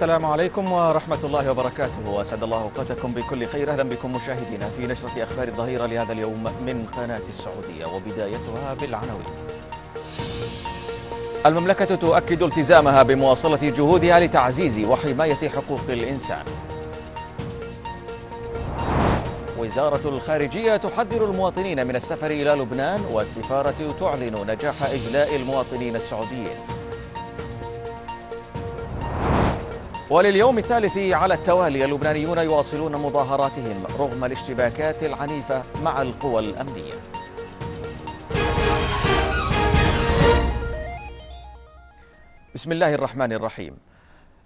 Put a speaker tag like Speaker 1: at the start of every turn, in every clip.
Speaker 1: السلام عليكم ورحمة الله وبركاته وأسعد الله أوقاتكم بكل خير أهلا بكم مشاهدينا في نشرة أخبار الظهيرة لهذا اليوم من قناة السعودية وبدايتها بالعناوين المملكة تؤكد التزامها بمواصلة جهودها لتعزيز وحماية حقوق الإنسان وزارة الخارجية تحذر المواطنين من السفر إلى لبنان والسفارة تعلن نجاح إجلاء المواطنين السعوديين ولليوم الثالث على التوالي اللبنانيون يواصلون مظاهراتهم رغم الاشتباكات العنيفة مع القوى الأمنية بسم الله الرحمن الرحيم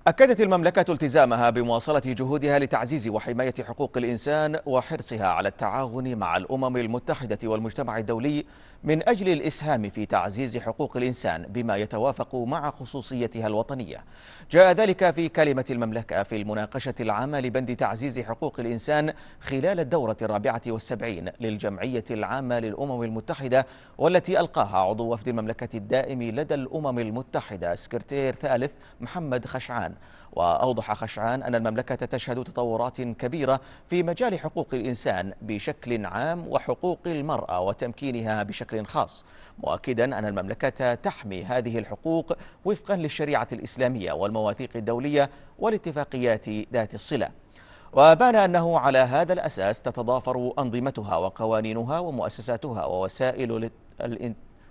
Speaker 1: أكدت المملكة التزامها بمواصلة جهودها لتعزيز وحماية حقوق الإنسان وحرصها على التعاون مع الأمم المتحدة والمجتمع الدولي من أجل الإسهام في تعزيز حقوق الإنسان بما يتوافق مع خصوصيتها الوطنية جاء ذلك في كلمة المملكة في المناقشة العامة لبند تعزيز حقوق الإنسان خلال الدورة الرابعة والسبعين للجمعية العامة للأمم المتحدة والتي ألقاها عضو وفد المملكة الدائم لدى الأمم المتحدة سكرتير ثالث محمد خشعان وأوضح خشعان أن المملكة تشهد تطورات كبيرة في مجال حقوق الإنسان بشكل عام وحقوق المرأة وتمكينها بشكل بشكل خاص مؤكدا أن المملكة تحمي هذه الحقوق وفقا للشريعة الإسلامية والمواثيق الدولية والاتفاقيات ذات الصلة وبان أنه على هذا الأساس تتضافر أنظمتها وقوانينها ومؤسساتها ووسائل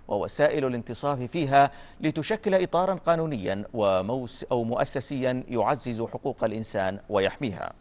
Speaker 1: ووسائل الانتصاف فيها لتشكل إطارا قانونيا وموس أو مؤسسيا يعزز حقوق الإنسان ويحميها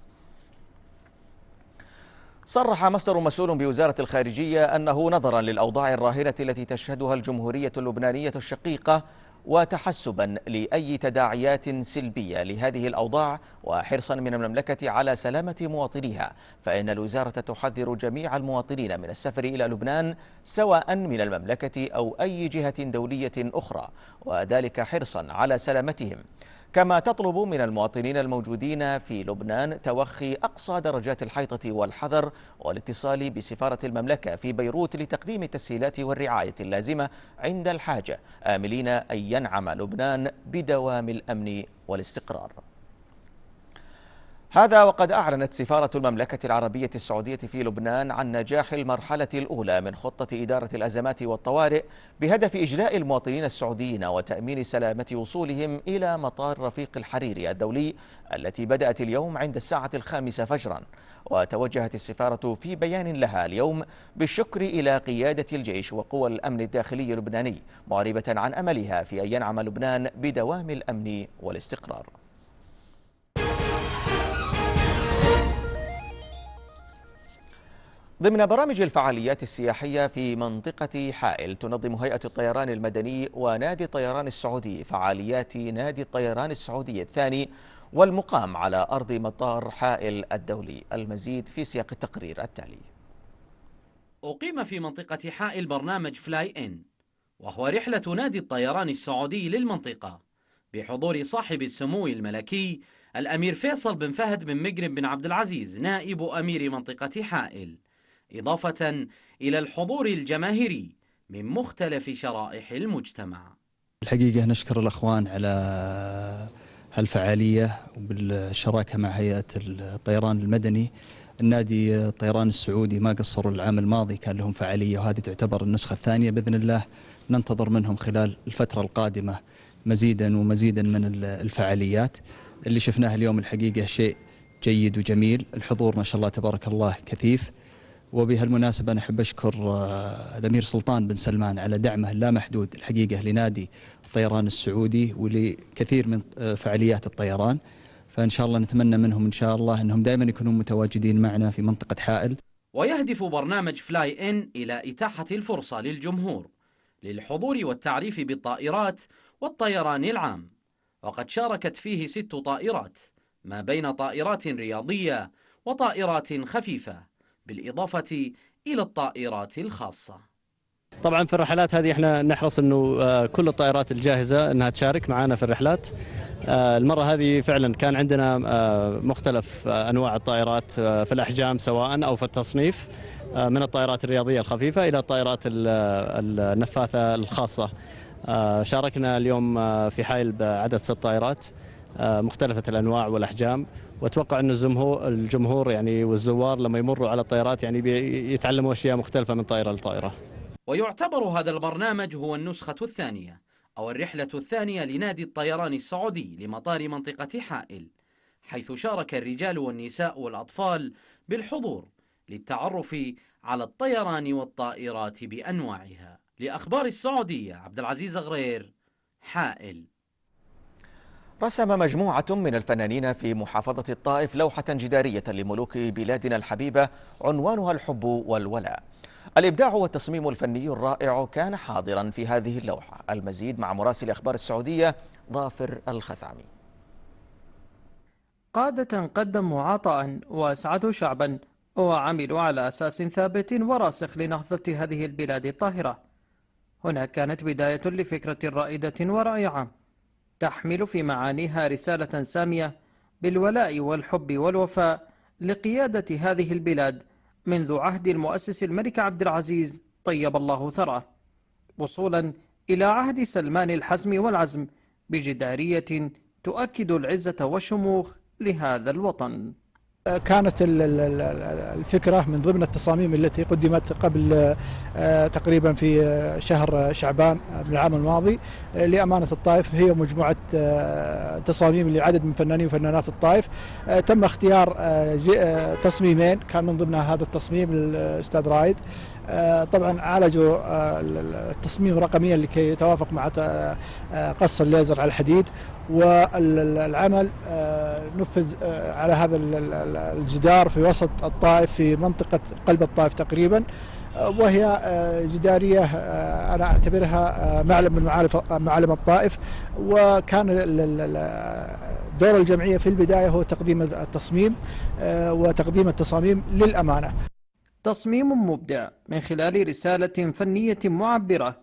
Speaker 1: صرح مصدر مسؤول بوزارة الخارجية أنه نظرا للأوضاع الراهنة التي تشهدها الجمهورية اللبنانية الشقيقة وتحسبا لأي تداعيات سلبية لهذه الأوضاع وحرصا من المملكة على سلامة مواطنيها فإن الوزارة تحذر جميع المواطنين من السفر إلى لبنان سواء من المملكة أو أي جهة دولية أخرى وذلك حرصا على سلامتهم كما تطلب من المواطنين الموجودين في لبنان توخي أقصى درجات الحيطة والحذر والاتصال بسفارة المملكة في بيروت لتقديم التسهيلات والرعاية اللازمة عند الحاجة آملين أن ينعم لبنان بدوام الأمن والاستقرار هذا وقد أعلنت سفارة المملكة العربية السعودية في لبنان عن نجاح المرحلة الأولى من خطة إدارة الأزمات والطوارئ بهدف إجلاء المواطنين السعوديين وتأمين سلامة وصولهم إلى مطار رفيق الحريري الدولي التي بدأت اليوم عند الساعة الخامسة فجرا وتوجهت السفارة في بيان لها اليوم بالشكر إلى قيادة الجيش وقوى الأمن الداخلي اللبناني معربة عن أملها في أن ينعم لبنان بدوام الأمن والاستقرار ضمن برامج الفعاليات السياحية في منطقة حائل تنظم هيئة الطيران المدني ونادي الطيران السعودي فعاليات نادي الطيران السعودي الثاني والمقام على أرض مطار حائل الدولي المزيد في سياق التقرير التالي
Speaker 2: أقيم في منطقة حائل برنامج فلاي إن وهو رحلة نادي الطيران السعودي للمنطقة بحضور صاحب السمو الملكي الأمير فيصل بن فهد بن مقرم بن عبد العزيز نائب أمير منطقة حائل إضافة إلى الحضور الجماهيري من مختلف شرائح المجتمع
Speaker 3: الحقيقة نشكر الأخوان على هالفعالية وبالشراكة مع هيئة الطيران المدني النادي الطيران السعودي ما قصروا العام الماضي كان لهم فعالية وهذه تعتبر النسخة الثانية بإذن الله ننتظر منهم خلال الفترة القادمة مزيدا ومزيدا من الفعاليات اللي شفناها اليوم الحقيقة شيء جيد وجميل الحضور ما شاء الله تبارك الله كثيف وبهالمناسبة أنا أحب أشكر آه، الأمير سلطان بن سلمان على دعمه اللامحدود الحقيقة لنادي الطيران السعودي ولكثير من آه، فعاليات الطيران فإن شاء الله نتمنى منهم إن شاء الله أنهم دائما يكونون متواجدين معنا في منطقة حائل
Speaker 2: ويهدف برنامج فلاي إن إلى إتاحة الفرصة للجمهور للحضور والتعريف بالطائرات والطيران العام وقد شاركت فيه ست طائرات ما بين طائرات رياضية وطائرات خفيفة بالإضافة إلى الطائرات الخاصة
Speaker 1: طبعا في الرحلات هذه احنا نحرص انه آه، كل الطائرات الجاهزه انها تشارك معنا في الرحلات. آه، المره هذه فعلا كان عندنا آه، مختلف انواع الطائرات في الاحجام سواء او في التصنيف من الطائرات الرياضيه الخفيفه الى الطائرات النفاثه الخاصه. شاركنا اليوم في حائل بعدد ست طائرات مختلفه الانواع والاحجام واتوقع ان الجمهور الجمهور يعني والزوار لما يمروا على الطائرات يعني يتعلموا اشياء مختلفه من طائره لطائره.
Speaker 2: ويعتبر هذا البرنامج هو النسخه الثانيه او الرحله الثانيه لنادي الطيران السعودي لمطار منطقه حائل حيث شارك الرجال والنساء والاطفال بالحضور للتعرف على الطيران والطائرات بانواعها. لاخبار السعوديه عبد العزيز غرير حائل
Speaker 1: رسم مجموعة من الفنانين في محافظة الطائف لوحة جدارية لملوك بلادنا الحبيبة عنوانها الحب والولاء الإبداع والتصميم الفني الرائع كان حاضرا في هذه اللوحة المزيد مع مراسل أخبار السعودية ظافر الخثعمي
Speaker 4: قادة قدموا عطاء وأسعدوا شعبا وعملوا على أساس ثابت وراسخ لنهضة هذه البلاد الطاهرة هنا كانت بداية لفكرة رائدة ورائعة تحمل في معانيها رسالة سامية بالولاء والحب والوفاء لقيادة هذه البلاد منذ عهد المؤسس الملك عبد العزيز طيب الله ثراه وصولا إلى عهد سلمان الحزم والعزم بجدارية تؤكد العزة والشموخ لهذا الوطن
Speaker 3: كانت الفكرة من ضمن التصاميم التي قدمت قبل آه،
Speaker 1: تقريبا في آه، شهر شعبان آه، من العام الماضي لأمانة الطائف هي مجموعة تصاميم لعدد من فنانين وفنانات الطائف تم اختيار تصميمين كان من ضمنها هذا التصميم الأستاذ رايد طبعا عالجوا التصميم رقميا لكي يتوافق مع قص الليزر على الحديد والعمل آه، نفذ آه، على هذا الجدار في وسط الطائف في منطقة قلب الطائف تقريبا آه، وهي جدارية أنا أعتبرها معلم من معالم الطائف وكان دور الجمعية في البداية هو تقديم التصميم وتقديم التصاميم للأمانة تصميم
Speaker 4: مبدع من خلال رسالة فنية معبرة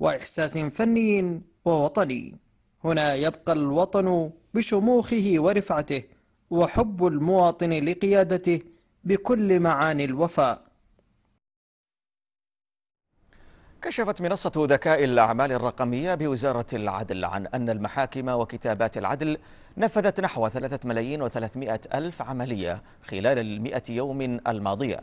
Speaker 4: وإحساس فني ووطني هنا يبقى الوطن بشموخه ورفعته وحب المواطن لقيادته بكل معاني الوفاء
Speaker 1: كشفت منصة ذكاء الأعمال الرقمية بوزارة العدل عن أن المحاكم وكتابات العدل نفذت نحو 3 ملايين و300 ألف عملية خلال المئة يوم الماضية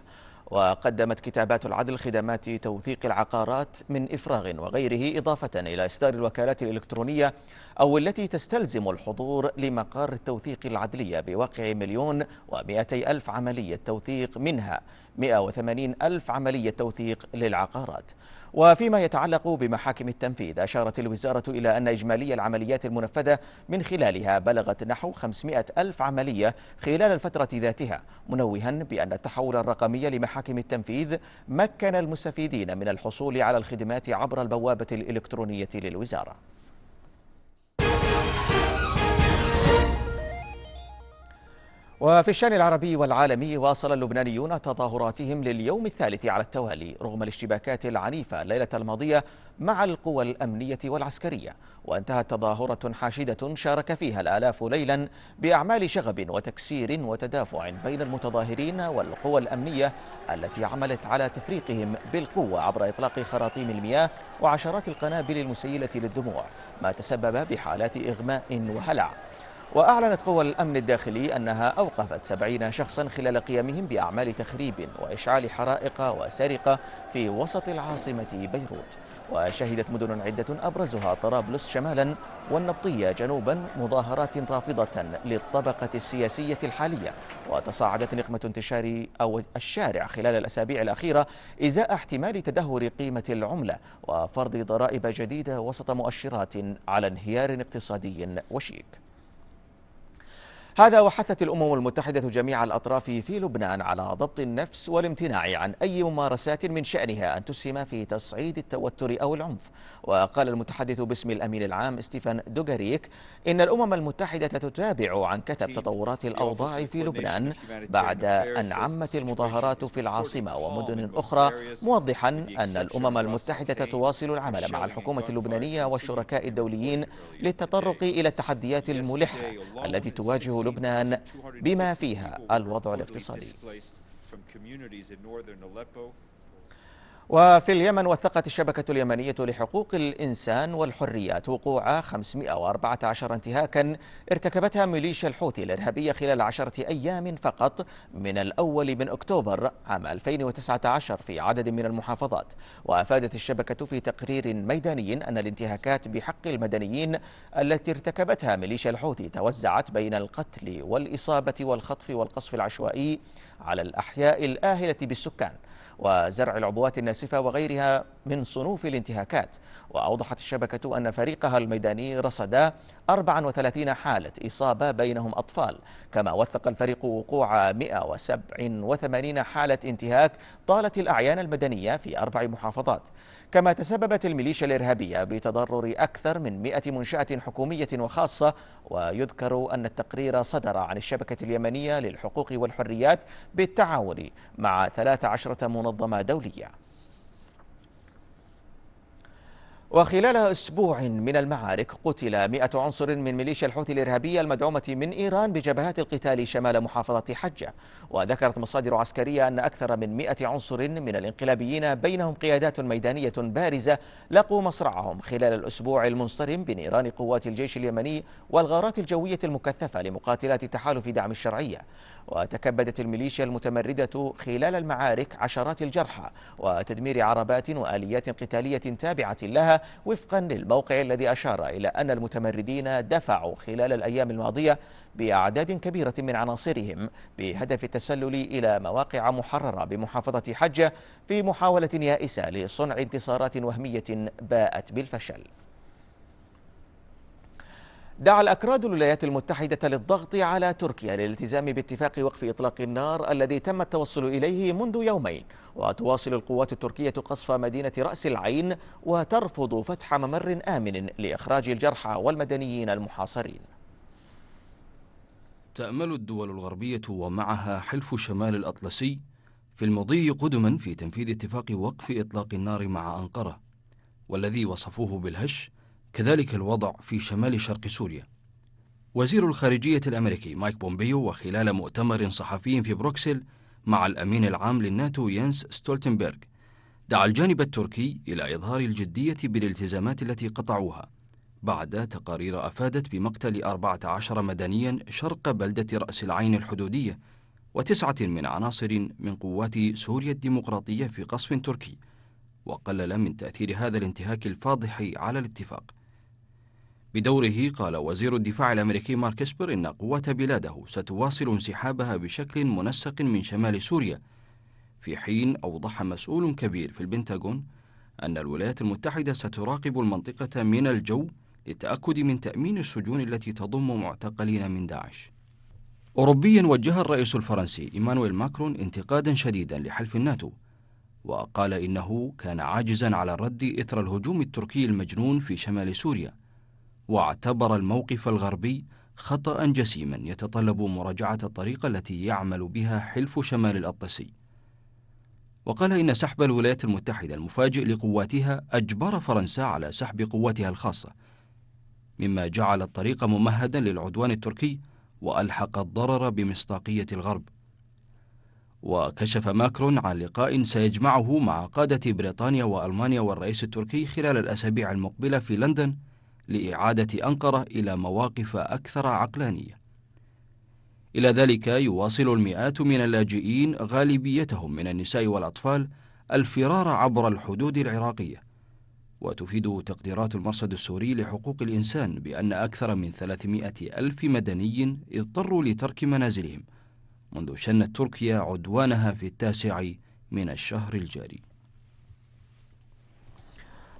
Speaker 1: وقدمت كتابات العدل خدمات توثيق العقارات من إفراغ وغيره إضافة إلى إصدار الوكالات الإلكترونية أو التي تستلزم الحضور لمقر التوثيق العدلية بواقع مليون ومئتي ألف عملية توثيق منها 180 ألف عملية توثيق للعقارات وفيما يتعلق بمحاكم التنفيذ أشارت الوزارة إلى أن إجمالي العمليات المنفذة من خلالها بلغت نحو 500 ألف عملية خلال الفترة ذاتها منوها بأن التحول الرقمي لمحاكم التنفيذ مكن المستفيدين من الحصول على الخدمات عبر البوابة الإلكترونية للوزارة وفي الشان العربي والعالمي واصل اللبنانيون تظاهراتهم لليوم الثالث على التوالي رغم الاشتباكات العنيفة الليلة الماضية مع القوى الأمنية والعسكرية وانتهت تظاهرة حاشدة شارك فيها الآلاف ليلا بأعمال شغب وتكسير وتدافع بين المتظاهرين والقوى الأمنية التي عملت على تفريقهم بالقوة عبر إطلاق خراطيم المياه وعشرات القنابل المسيلة للدموع ما تسبب بحالات إغماء وهلع وأعلنت قوى الأمن الداخلي أنها أوقفت سبعين شخصا خلال قيامهم بأعمال تخريب وإشعال حرائق وسرقة في وسط العاصمة بيروت وشهدت مدن عدة أبرزها طرابلس شمالا والنبطية جنوبا مظاهرات رافضة للطبقة السياسية الحالية وتصاعدت نقمة انتشار أو الشارع خلال الأسابيع الأخيرة إزاء احتمال تدهور قيمة العملة وفرض ضرائب جديدة وسط مؤشرات على انهيار اقتصادي وشيك هذا وحثت الأمم المتحدة جميع الأطراف في لبنان على ضبط النفس والامتناع عن أي ممارسات من شأنها أن تسهم في تصعيد التوتر أو العنف وقال المتحدث باسم الأمين العام ستيفان دوغاريك إن الأمم المتحدة تتابع عن كثب تطورات الأوضاع في لبنان بعد أن عمت المظاهرات في العاصمة ومدن أخرى موضحا أن الأمم المتحدة تواصل العمل مع الحكومة اللبنانية والشركاء الدوليين للتطرق إلى التحديات الملحة التي تواجه لبنان بما فيها الوضع الاقتصادي وفي اليمن وثقت الشبكة اليمنية لحقوق الإنسان والحريات وقوع 514 انتهاكا ارتكبتها ميليشيا الحوثي الإرهابية خلال عشرة أيام فقط من الأول من أكتوبر عام 2019 في عدد من المحافظات وأفادت الشبكة في تقرير ميداني أن الانتهاكات بحق المدنيين التي ارتكبتها ميليشيا الحوثي توزعت بين القتل والإصابة والخطف والقصف العشوائي على الأحياء الآهلة بالسكان وزرع العبوات الناسفة وغيرها من صنوف الانتهاكات وأوضحت الشبكة أن فريقها الميداني رصد 34 حالة إصابة بينهم أطفال كما وثق الفريق وقوع 187 حالة انتهاك طالت الأعيان المدنية في أربع محافظات كما تسببت الميليشيا الإرهابية بتضرر أكثر من 100 منشأة حكومية وخاصة ويذكر أن التقرير صدر عن الشبكة اليمنية للحقوق والحريات بالتعاون مع 13 منظمة دولية وخلال أسبوع من المعارك قتل 100 عنصر من ميليشيا الحوثي الإرهابية المدعومة من إيران بجبهات القتال شمال محافظة حجة وذكرت مصادر عسكرية أن أكثر من 100 عنصر من الانقلابيين بينهم قيادات ميدانية بارزة لقوا مصرعهم خلال الأسبوع المنصرم بنيران قوات الجيش اليمني والغارات الجوية المكثفة لمقاتلات تحالف دعم الشرعية وتكبدت الميليشيا المتمردة خلال المعارك عشرات الجرحى وتدمير عربات وآليات قتالية تابعة لها وفقا للموقع الذي أشار إلى أن المتمردين دفعوا خلال الأيام الماضية بأعداد كبيرة من عناصرهم بهدف التسلل إلى مواقع محررة بمحافظة حجة في محاولة يائسة لصنع انتصارات وهمية باءت بالفشل دعا الأكراد الولايات المتحدة للضغط على تركيا للالتزام باتفاق وقف إطلاق النار الذي تم التوصل إليه منذ يومين وتواصل القوات التركية قصف مدينة رأس العين وترفض فتح ممر آمن لإخراج الجرحى والمدنيين المحاصرين
Speaker 3: تأمل الدول الغربية ومعها حلف شمال الأطلسي في المضي قدما في تنفيذ اتفاق وقف إطلاق النار مع أنقرة والذي وصفوه بالهش كذلك الوضع في شمال شرق سوريا وزير الخارجية الأمريكي مايك بومبيو وخلال مؤتمر صحفي في بروكسل مع الأمين العام للناتو ينس ستولتنبرغ دعا الجانب التركي إلى إظهار الجدية بالالتزامات التي قطعوها بعد تقارير أفادت بمقتل 14 مدنيا شرق بلدة رأس العين الحدودية وتسعة من عناصر من قوات سوريا الديمقراطية في قصف تركي وقلل من تأثير هذا الانتهاك الفاضح على الاتفاق بدوره قال وزير الدفاع الأمريكي مارك اسبر إن قوات بلاده ستواصل انسحابها بشكل منسق من شمال سوريا في حين أوضح مسؤول كبير في البنتاغون أن الولايات المتحدة ستراقب المنطقة من الجو للتأكد من تأمين السجون التي تضم معتقلين من داعش أوروبيا وجه الرئيس الفرنسي إيمانويل ماكرون انتقادا شديدا لحلف الناتو وقال إنه كان عاجزا على الرد إثر الهجوم التركي المجنون في شمال سوريا واعتبر الموقف الغربي خطأ جسيما يتطلب مراجعة الطريقة التي يعمل بها حلف شمال الأطلسي وقال إن سحب الولايات المتحدة المفاجئ لقواتها أجبر فرنسا على سحب قواتها الخاصة مما جعل الطريق ممهدا للعدوان التركي وألحق الضرر بمصداقية الغرب وكشف ماكرون عن لقاء سيجمعه مع قادة بريطانيا وألمانيا والرئيس التركي خلال الأسابيع المقبلة في لندن لإعادة أنقرة إلى مواقف أكثر عقلانية. إلى ذلك يواصل المئات من اللاجئين غالبيتهم من النساء والأطفال الفرار عبر الحدود العراقية. وتفيد تقديرات المرصد السوري لحقوق الإنسان بأن أكثر من 300 ألف مدني اضطروا لترك منازلهم منذ شنت تركيا عدوانها في التاسع من الشهر الجاري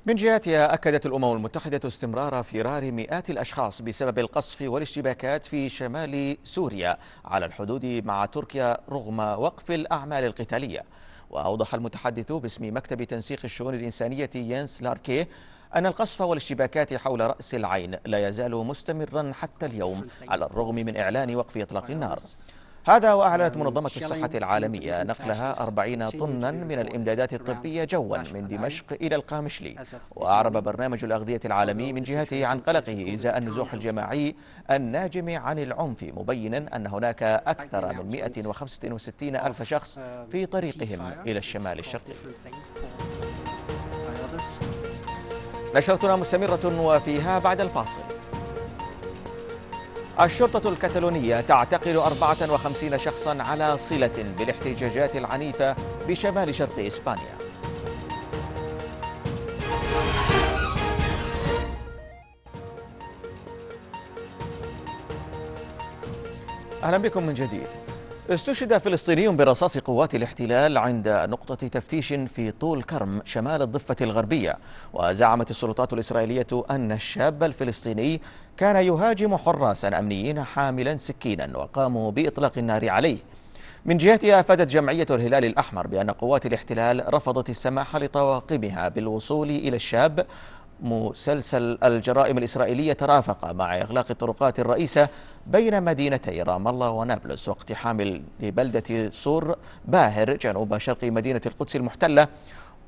Speaker 1: من جهتها أكدت الأمم المتحدة استمرار فرار مئات الأشخاص بسبب القصف والاشتباكات في شمال سوريا على الحدود مع تركيا رغم وقف الأعمال القتالية وأوضح المتحدث باسم مكتب تنسيق الشؤون الإنسانية ينس لاركي أن القصف والاشتباكات حول رأس العين لا يزال مستمرا حتى اليوم على الرغم من إعلان وقف إطلاق النار هذا وأعلنت منظمة الصحة العالمية نقلها 40 طنا من الإمدادات الطبية جوا من دمشق إلى القامشلي وأعرب برنامج الأغذية العالمي من جهته عن قلقه إزاء النزوح الجماعي الناجم عن العنف مبينا أن هناك أكثر من 165 ألف شخص في طريقهم إلى الشمال الشرقي نشرتنا مستمرة وفيها بعد الفاصل الشرطة الكتالونية تعتقل 54 شخصا على صلة بالاحتجاجات العنيفة بشمال شرق إسبانيا أهلا بكم من جديد استشهد فلسطيني برصاص قوات الاحتلال عند نقطة تفتيش في طول كرم شمال الضفة الغربية وزعمت السلطات الإسرائيلية أن الشاب الفلسطيني كان يهاجم حراسا أمنيين حاملا سكينا وقاموا بإطلاق النار عليه من جهتها أفادت جمعية الهلال الأحمر بأن قوات الاحتلال رفضت السماح لطواقمها بالوصول إلى الشاب مسلسل الجرائم الإسرائيلية ترافق مع إغلاق الطرقات الرئيسة بين مدينتي رام الله ونابلس واقتحام لبلدة سور باهر جنوب شرق مدينة القدس المحتلة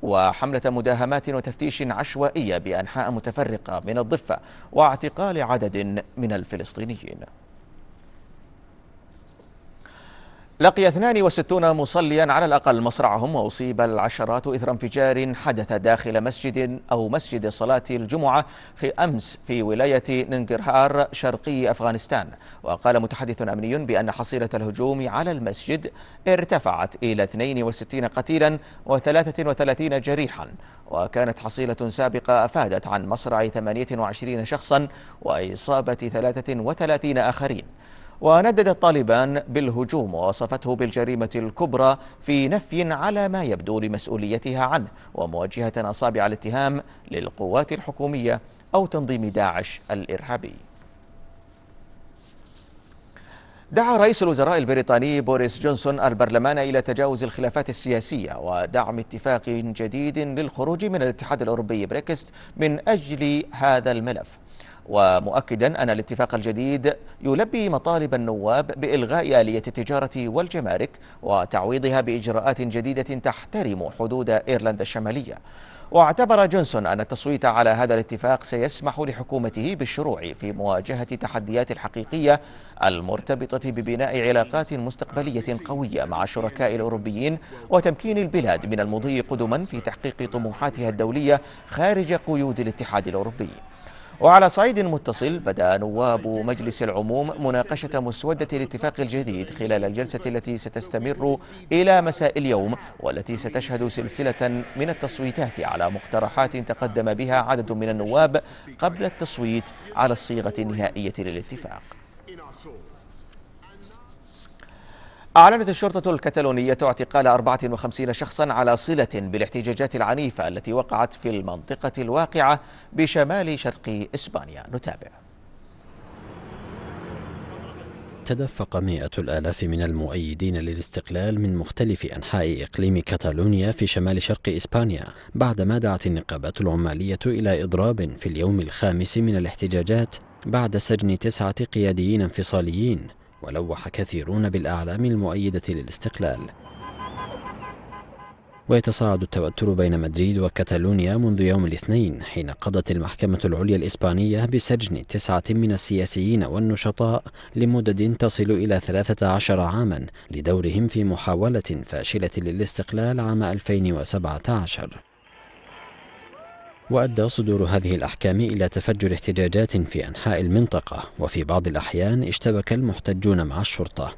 Speaker 1: وحملة مداهمات وتفتيش عشوائية بأنحاء متفرقة من الضفة واعتقال عدد من الفلسطينيين لقي 62 مصليا على الأقل مصرعهم وأصيب العشرات إثر انفجار حدث داخل مسجد أو مسجد صلاة الجمعة في أمس في ولاية ننجرهار شرقي أفغانستان وقال متحدث أمني بأن حصيلة الهجوم على المسجد ارتفعت إلى 62 قتيلا و33 جريحا وكانت حصيلة سابقة أفادت عن مصرع 28 شخصا وإصابة 33 آخرين وندد الطالبان بالهجوم ووصفته بالجريمة الكبرى في نفي على ما يبدو لمسؤوليتها عنه ومواجهة أصابع الاتهام للقوات الحكومية أو تنظيم داعش الإرهابي دعا رئيس الوزراء البريطاني بوريس جونسون البرلمان إلى تجاوز الخلافات السياسية ودعم اتفاق جديد للخروج من الاتحاد الأوروبي بريكست من أجل هذا الملف ومؤكدا أن الاتفاق الجديد يلبي مطالب النواب بإلغاء آلية التجارة والجمارك وتعويضها بإجراءات جديدة تحترم حدود إيرلندا الشمالية واعتبر جونسون أن التصويت على هذا الاتفاق سيسمح لحكومته بالشروع في مواجهة التحديات الحقيقية المرتبطة ببناء علاقات مستقبلية قوية مع الشركاء الأوروبيين وتمكين البلاد من المضي قدما في تحقيق طموحاتها الدولية خارج قيود الاتحاد الأوروبي وعلى صعيد متصل بدأ نواب مجلس العموم مناقشة مسودة الاتفاق الجديد خلال الجلسة التي ستستمر إلى مساء اليوم والتي ستشهد سلسلة من التصويتات على مقترحات تقدم بها عدد من النواب قبل التصويت على الصيغة النهائية للاتفاق أعلنت الشرطة الكتالونية اعتقال 54 شخصا على صلة بالاحتجاجات العنيفة التي وقعت في المنطقة الواقعة بشمال شرق إسبانيا نتابع
Speaker 4: تدفق مئة الآلاف من المؤيدين للاستقلال من مختلف أنحاء إقليم كاتالونيا في شمال شرق إسبانيا بعدما دعت النقابات العمالية إلى إضراب في اليوم الخامس من الاحتجاجات بعد سجن تسعة قياديين انفصاليين ولوح كثيرون بالأعلام المؤيدة للاستقلال ويتصاعد التوتر بين مدريد وكتالونيا منذ يوم الاثنين حين قضت المحكمة العليا الإسبانية بسجن تسعة من السياسيين والنشطاء لمدد تصل إلى 13 عاما لدورهم في محاولة فاشلة للاستقلال عام 2017 وأدى صدور هذه الأحكام إلى تفجر احتجاجات في أنحاء المنطقة وفي بعض الأحيان اشتبك المحتجون مع الشرطة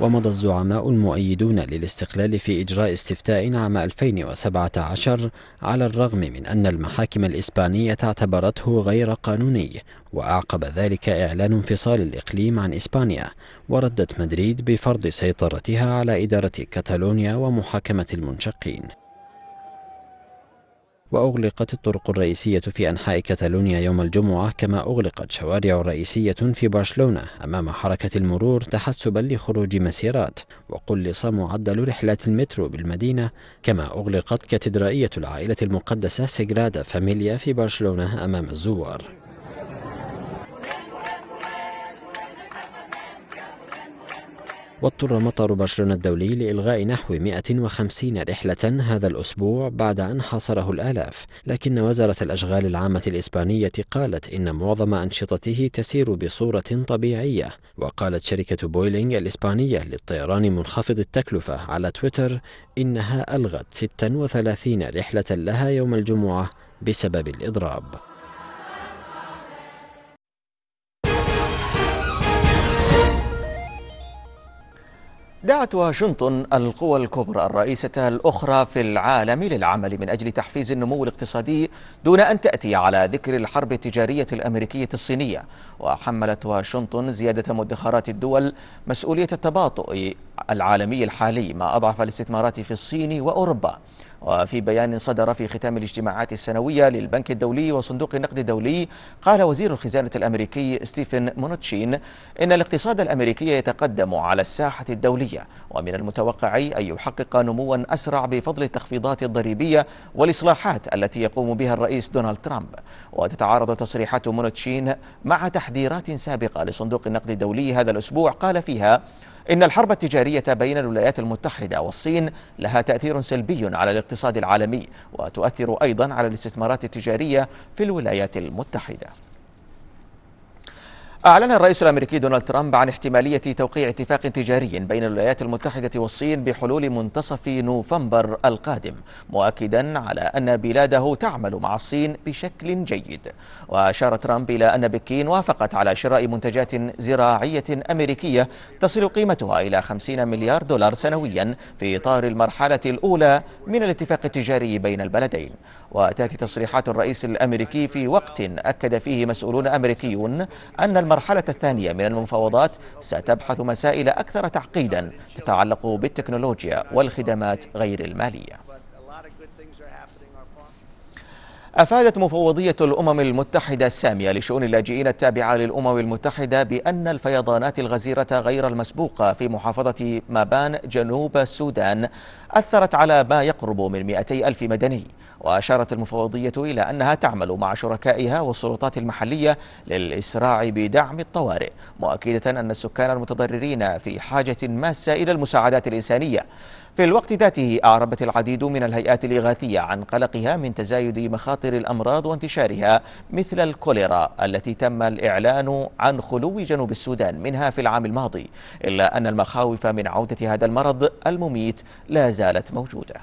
Speaker 4: ومضى الزعماء المؤيدون للاستقلال في إجراء استفتاء عام 2017 على الرغم من أن المحاكم الإسبانية اعتبرته غير قانوني وأعقب ذلك إعلان انفصال الإقليم عن إسبانيا وردت مدريد بفرض سيطرتها على إدارة كاتالونيا ومحاكمة المنشقين وأغلقت الطرق الرئيسية في أنحاء كتالونيا يوم الجمعة كما أغلقت شوارع رئيسية في برشلونة أمام حركة المرور تحسبا لخروج مسيرات وقلص معدل رحلات المترو بالمدينة كما أغلقت كاتدرائية العائلة المقدسة سيغرادا فاميليا في برشلونة أمام الزوار واضطر مطار برشلونة الدولي لإلغاء نحو 150 رحلة هذا الأسبوع بعد أن حاصره الآلاف لكن وزارة الأشغال العامة الإسبانية قالت إن معظم أنشطته تسير بصورة طبيعية وقالت شركة بويلينج الإسبانية للطيران منخفض التكلفة على تويتر إنها ألغت 36 رحلة لها يوم الجمعة بسبب الإضراب
Speaker 1: دعت واشنطن القوى الكبرى الرئيسة الأخرى في العالم للعمل من أجل تحفيز النمو الاقتصادي دون أن تأتي على ذكر الحرب التجارية الأمريكية الصينية وحملت واشنطن زيادة مدخرات الدول مسؤولية التباطؤ العالمي الحالي ما أضعف الاستثمارات في الصين وأوروبا وفي بيان صدر في ختام الاجتماعات السنوية للبنك الدولي وصندوق النقد الدولي قال وزير الخزانة الأمريكي ستيفن مونوتشين إن الاقتصاد الأمريكي يتقدم على الساحة الدولية ومن المتوقع أن يحقق نموا أسرع بفضل التخفيضات الضريبية والإصلاحات التي يقوم بها الرئيس دونالد ترامب وتتعارض تصريحات مونوتشين مع تحذيرات سابقة لصندوق النقد الدولي هذا الأسبوع قال فيها إن الحرب التجارية بين الولايات المتحدة والصين لها تأثير سلبي على الاقتصاد العالمي وتؤثر أيضا على الاستثمارات التجارية في الولايات المتحدة أعلن الرئيس الأمريكي دونالد ترامب عن احتمالية توقيع اتفاق تجاري بين الولايات المتحدة والصين بحلول منتصف نوفمبر القادم مؤكدا على أن بلاده تعمل مع الصين بشكل جيد وأشار ترامب إلى أن بكين وافقت على شراء منتجات زراعية أمريكية تصل قيمتها إلى 50 مليار دولار سنويا في إطار المرحلة الأولى من الاتفاق التجاري بين البلدين وتأتي تصريحات الرئيس الأمريكي في وقت أكد فيه مسؤولون أمريكيون أن المرحلة الثانية من المفاوضات ستبحث مسائل أكثر تعقيدا تتعلق بالتكنولوجيا والخدمات غير المالية أفادت مفوضية الأمم المتحدة السامية لشؤون اللاجئين التابعة للأمم المتحدة بأن الفيضانات الغزيرة غير المسبوقة في محافظة مابان جنوب السودان أثرت على ما يقرب من 200 ألف مدني وأشارت المفوضية إلى أنها تعمل مع شركائها والسلطات المحلية للإسراع بدعم الطوارئ مؤكدة أن السكان المتضررين في حاجة ماسة إلى المساعدات الإنسانية في الوقت ذاته أعربت العديد من الهيئات الإغاثية عن قلقها من تزايد مخاطر الأمراض وانتشارها مثل الكوليرا التي تم الإعلان عن خلو جنوب السودان منها في العام الماضي إلا أن المخاوف من عودة هذا المرض المميت لا زالت موجوده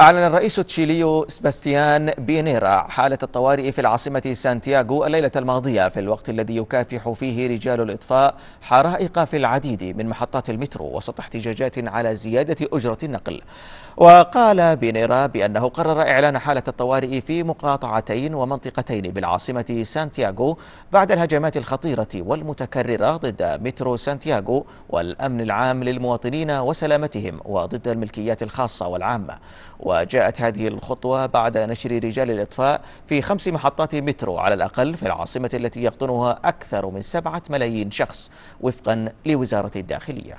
Speaker 1: أعلن الرئيس التشيلي سباستيان بينيرا حالة الطوارئ في العاصمة سانتياغو الليلة الماضية في الوقت الذي يكافح فيه رجال الإطفاء حرائق في العديد من محطات المترو وسط احتجاجات على زيادة أجرة النقل وقال بنيرا بأنه قرر إعلان حالة الطوارئ في مقاطعتين ومنطقتين بالعاصمة سانتياغو بعد الهجمات الخطيرة والمتكررة ضد مترو سانتياغو والأمن العام للمواطنين وسلامتهم وضد الملكيات الخاصة والعامة وجاءت هذه الخطوة بعد نشر رجال الإطفاء في خمس محطات مترو على الأقل في العاصمة التي يقطنها أكثر من سبعة ملايين شخص وفقا لوزارة الداخلية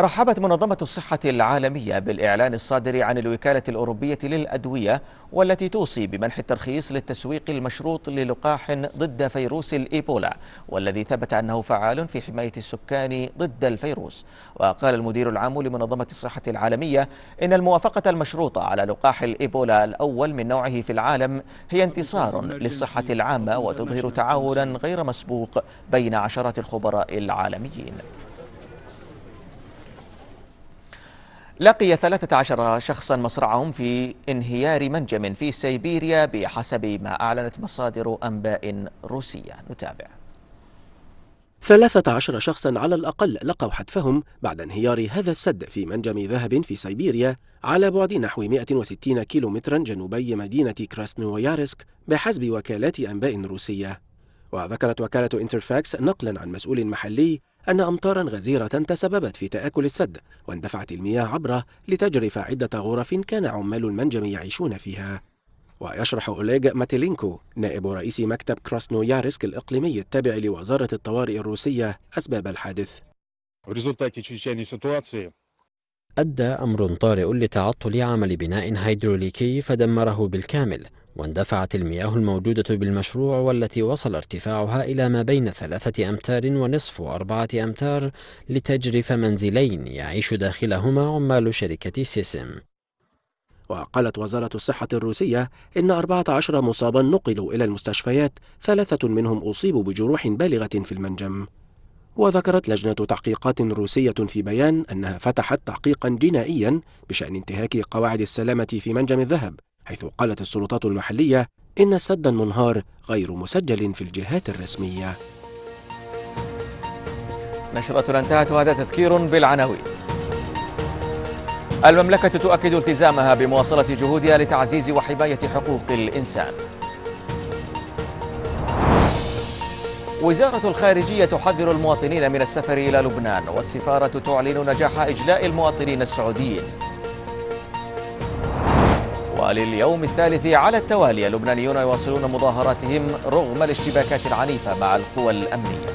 Speaker 1: رحبت منظمة الصحة العالمية بالإعلان الصادر عن الوكالة الأوروبية للأدوية والتي توصي بمنح الترخيص للتسويق المشروط للقاح ضد فيروس الإيبولا والذي ثبت أنه فعال في حماية السكان ضد الفيروس وقال المدير العام لمنظمة الصحة العالمية إن الموافقة المشروطة على لقاح الإيبولا الأول من نوعه في العالم هي انتصار للصحة العامة وتظهر تعاونا غير مسبوق بين عشرات الخبراء العالميين لقي 13 شخصا مصرعهم في انهيار منجم في سيبيريا بحسب ما أعلنت مصادر أنباء روسية نتابع 13 شخصا على الأقل لقوا حتفهم بعد انهيار هذا السد في منجم
Speaker 3: ذهب في سيبيريا على بعد نحو 160 كيلومترا جنوبي مدينة كراسنويارسك بحسب وكالات أنباء روسية وذكرت وكالة انترفاكس نقلا عن مسؤول محلي أن أمطارا غزيرة تسببت في تآكل السد واندفعت المياه عبره لتجرف عدة غرف كان عمال المنجم يعيشون فيها ويشرح أوليغ ماتيلينكو نائب رئيس مكتب كراسنويارسك الإقليمي التابع لوزارة الطوارئ الروسية أسباب الحادث
Speaker 4: أدى أمر طارئ لتعطل عمل بناء هيدروليكي فدمره بالكامل واندفعت المياه الموجودة بالمشروع والتي وصل ارتفاعها إلى ما بين ثلاثة أمتار ونصف وأربعة أمتار لتجرف منزلين يعيش داخلهما
Speaker 3: عمال شركة سيسم وقالت وزارة الصحة الروسية إن 14 مصابا نقلوا إلى المستشفيات ثلاثة منهم أصيبوا بجروح بالغة في المنجم وذكرت لجنة تحقيقات روسية في بيان أنها فتحت تحقيقا جنائيا بشأن انتهاك قواعد السلامة في منجم الذهب حيث قالت السلطات المحلية إن السد المنهار غير مسجل في الجهات الرسمية
Speaker 1: نشرتنا انتهت وهذا تذكير بالعناوين المملكة تؤكد التزامها بمواصلة جهودها لتعزيز وحماية حقوق الإنسان وزارة الخارجية تحذر المواطنين من السفر إلى لبنان والسفارة تعلن نجاح إجلاء المواطنين السعوديين لليوم الثالث على التوالي اللبنانيون يواصلون مظاهراتهم رغم الاشتباكات العنيفة مع القوى الأمنية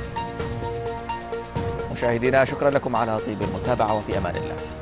Speaker 1: مشاهدينا شكرا لكم على طيب المتابعة وفي أمان الله